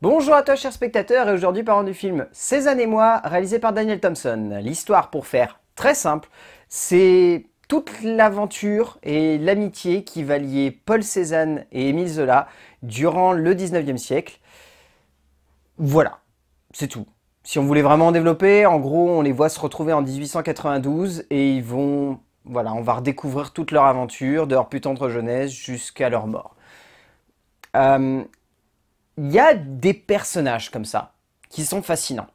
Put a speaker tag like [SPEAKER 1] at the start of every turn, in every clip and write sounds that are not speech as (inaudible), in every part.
[SPEAKER 1] Bonjour à toi chers spectateurs et aujourd'hui parlons du film Cézanne et moi réalisé par Daniel Thompson. L'histoire pour faire très simple, c'est toute l'aventure et l'amitié qui va lier Paul Cézanne et Émile Zola durant le 19e siècle. Voilà, c'est tout. Si on voulait vraiment développer, en gros on les voit se retrouver en 1892 et ils vont... Voilà, on va redécouvrir toute leur aventure, de leur putain de jeunesse jusqu'à leur mort. Euh, il y a des personnages comme ça qui sont fascinants.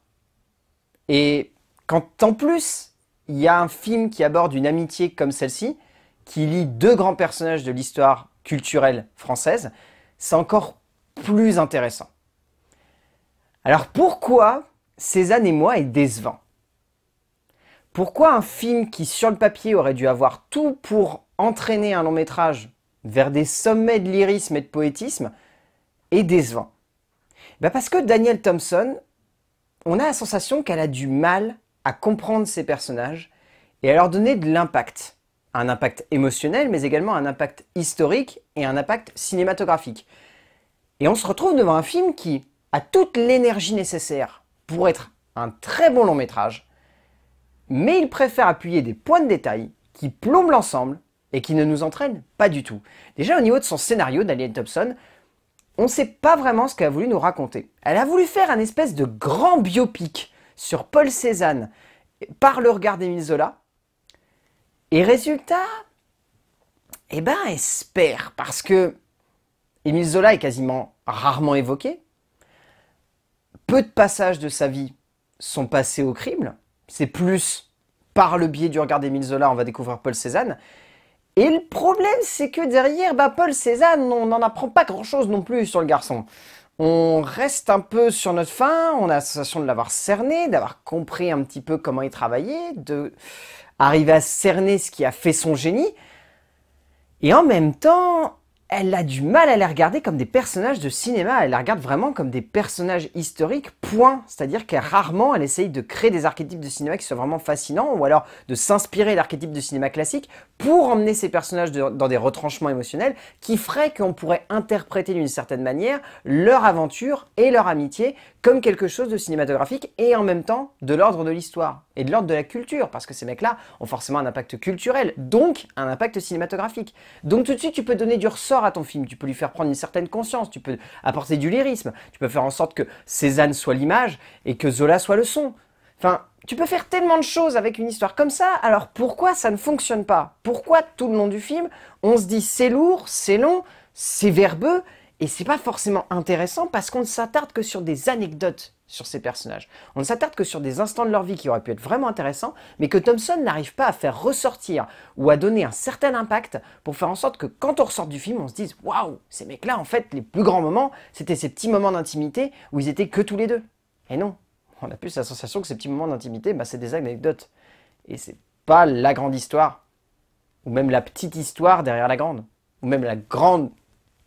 [SPEAKER 1] Et quand en plus, il y a un film qui aborde une amitié comme celle-ci, qui lie deux grands personnages de l'histoire culturelle française, c'est encore plus intéressant. Alors pourquoi Cézanne et moi est décevant Pourquoi un film qui sur le papier aurait dû avoir tout pour entraîner un long métrage vers des sommets de lyrisme et de poétisme est décevant bah, parce que Daniel Thompson, on a la sensation qu'elle a du mal à comprendre ses personnages et à leur donner de l'impact. Un impact émotionnel, mais également un impact historique et un impact cinématographique. Et on se retrouve devant un film qui a toute l'énergie nécessaire pour être un très bon long métrage, mais il préfère appuyer des points de détail qui plombent l'ensemble et qui ne nous entraînent pas du tout. Déjà au niveau de son scénario, Daniel Thompson, on ne sait pas vraiment ce qu'elle a voulu nous raconter. Elle a voulu faire un espèce de grand biopic sur Paul Cézanne par le regard d'Émile Zola. Et résultat, eh ben, espère, parce que Émile Zola est quasiment rarement évoqué. Peu de passages de sa vie sont passés au crible. C'est plus par le biais du regard d'Émile Zola, on va découvrir Paul Cézanne. Et le problème, c'est que derrière bah, Paul Cézanne, on n'en apprend pas grand-chose non plus sur le garçon. On reste un peu sur notre faim, on a la sensation de l'avoir cerné, d'avoir compris un petit peu comment il travaillait, de arriver à cerner ce qui a fait son génie. Et en même temps, elle a du mal à les regarder comme des personnages de cinéma, elle les regarde vraiment comme des personnages historiques, point. C'est-à-dire qu'elle rarement, elle essaye de créer des archétypes de cinéma qui soient vraiment fascinants, ou alors de s'inspirer d'archétypes de cinéma classique pour emmener ces personnages dans des retranchements émotionnels qui feraient qu'on pourrait interpréter d'une certaine manière leur aventure et leur amitié comme quelque chose de cinématographique et en même temps de l'ordre de l'histoire et de l'ordre de la culture, parce que ces mecs-là ont forcément un impact culturel, donc un impact cinématographique. Donc tout de suite, tu peux donner du ressort à ton film, tu peux lui faire prendre une certaine conscience, tu peux apporter du lyrisme, tu peux faire en sorte que Cézanne soit l'image et que Zola soit le son. Enfin, tu peux faire tellement de choses avec une histoire comme ça, alors pourquoi ça ne fonctionne pas Pourquoi tout le monde du film, on se dit c'est lourd, c'est long, c'est verbeux, et c'est pas forcément intéressant parce qu'on ne s'attarde que sur des anecdotes sur ces personnages. On ne s'attarde que sur des instants de leur vie qui auraient pu être vraiment intéressants, mais que Thompson n'arrive pas à faire ressortir ou à donner un certain impact pour faire en sorte que quand on ressort du film, on se dise Waouh, ces mecs-là, en fait, les plus grands moments, c'était ces petits moments d'intimité où ils étaient que tous les deux. Et non, on a plus la sensation que ces petits moments d'intimité, bah, c'est des anecdotes. Et c'est pas la grande histoire, ou même la petite histoire derrière la grande, ou même la grande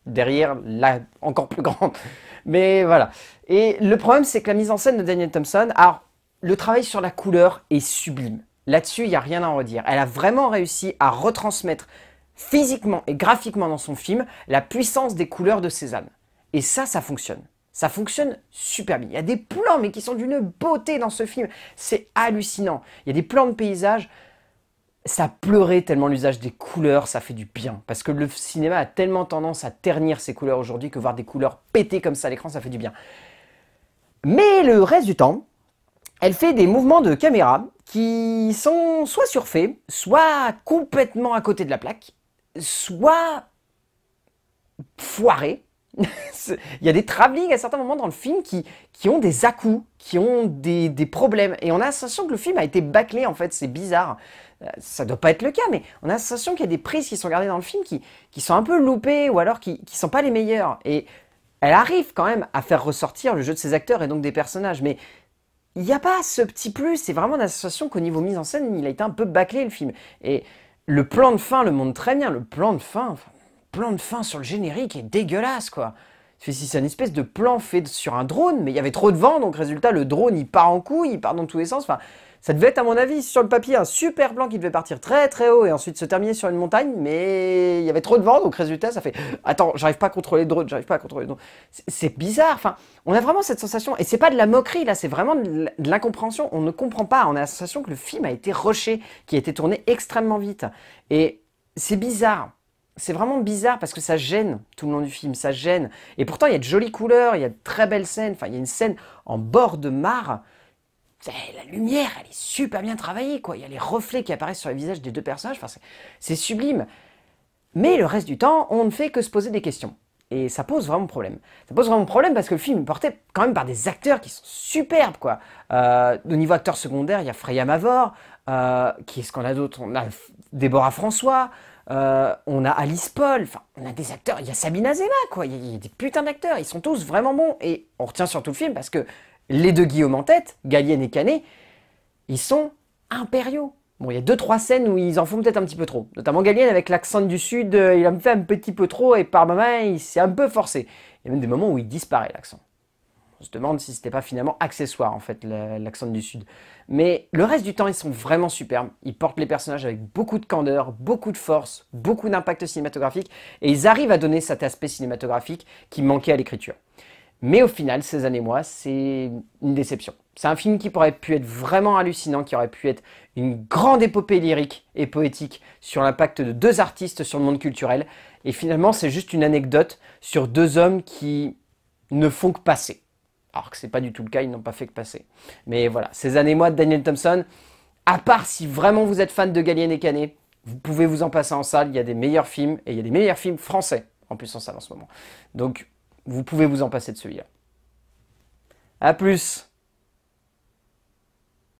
[SPEAKER 1] derrière là, encore plus grande. (laughs) Mais voilà. Et le problème, c'est que la mise en scène de Daniel Thompson, alors, le travail sur la couleur est sublime. Là-dessus, il n'y a rien à redire. Elle a vraiment réussi à retransmettre physiquement et graphiquement dans son film la puissance des couleurs de Cézanne. Et ça, ça fonctionne. Ça fonctionne super bien. Il y a des plans, mais qui sont d'une beauté dans ce film. C'est hallucinant. Il y a des plans de paysage ça pleurait tellement l'usage des couleurs, ça fait du bien. Parce que le cinéma a tellement tendance à ternir ses couleurs aujourd'hui que voir des couleurs péter comme ça à l'écran, ça fait du bien. Mais le reste du temps, elle fait des mouvements de caméra qui sont soit surfaits, soit complètement à côté de la plaque, soit foirés il y a des travelling à certains moments dans le film qui, ont des à qui ont des, problèmes. Et on a l'impression que le film a été bâclé, en fait, c'est bizarre. Euh, ça ne doit pas être le cas, mais on a l'impression qu'il y a des prises qui sont gardées dans le film qui, sont un peu loupées ou alors qui, ne sont pas les meilleures. Et elle arrive quand même à faire ressortir le jeu de ses acteurs et donc des personnages, mais il n'y a pas ce petit plus. C'est vraiment l'association qu'au niveau mise en scène, il a été un peu bâclé le film. Et le plan de fin le montre très bien. Le plan de fin, plan de fin sur le générique est dégueulasse, quoi. C'est une espèce de plan fait sur un drone, mais il y avait trop de vent, donc résultat, le drone, il part en couille, il part dans tous les sens. Enfin, ça devait être, à mon avis, sur le papier, un super plan qui devait partir très très haut et ensuite se terminer sur une montagne, mais il y avait trop de vent, donc résultat, ça fait Attends, j'arrive pas à contrôler le drone, j'arrive pas à contrôler le drone. C'est bizarre, enfin, on a vraiment cette sensation, et c'est pas de la moquerie là, c'est vraiment de l'incompréhension, on ne comprend pas, on a la sensation que le film a été rushé, qui a été tourné extrêmement vite. Et c'est bizarre, c'est vraiment bizarre parce que ça gêne tout le long du film, ça gêne. Et pourtant, il y a de jolies couleurs, il y a de très belles scènes. Enfin, il y a une scène en bord de mare. La lumière, elle est super bien travaillée, quoi. Il y a les reflets qui apparaissent sur les visages des deux personnages. Enfin, c'est sublime. Mais le reste du temps, on ne fait que se poser des questions. Et ça pose vraiment problème. Ça pose vraiment problème parce que le film est porté quand même par des acteurs qui sont superbes, quoi. Euh, au niveau acteur secondaire, il y a Freya Mavor, euh, qui est-ce qu'on a d'autres On a Déborah François. Euh, on a Alice Paul, enfin, on a des acteurs, il y a Sabine Azema, quoi, il y, a des putains d'acteurs, ils sont tous vraiment bons. Et on retient surtout le film parce que les deux Guillaume en tête, Galienne et Canet, ils sont impériaux. Bon, il y a deux, trois scènes où ils en font peut-être un petit peu trop. Notamment Galienne avec l'accent du Sud, euh, il en fait un petit peu trop et par moment, il s'est un peu forcé. Il y a même des moments où il disparaît l'accent on se demande si c'était pas finalement accessoire en fait l'accent du sud. Mais le reste du temps ils sont vraiment superbes. Ils portent les personnages avec beaucoup de candeur, beaucoup de force, beaucoup d'impact cinématographique et ils arrivent à donner cet aspect cinématographique qui manquait à l'écriture. Mais au final, ces années moi, c'est une déception. C'est un film qui aurait pu être vraiment hallucinant, qui aurait pu être une grande épopée lyrique et poétique sur l'impact de deux artistes sur le monde culturel. Et finalement, c'est juste une anecdote sur deux hommes qui ne font que passer. Alors que c'est pas du tout le cas, ils n'ont pas fait que passer. Mais voilà, ces années-moi de Daniel Thompson, à part si vraiment vous êtes fan de Galien et Canet, vous pouvez vous en passer en salle, il y a des meilleurs films, et il y a des meilleurs films français en plus en salle en ce moment. Donc vous pouvez vous en passer de celui-là. A plus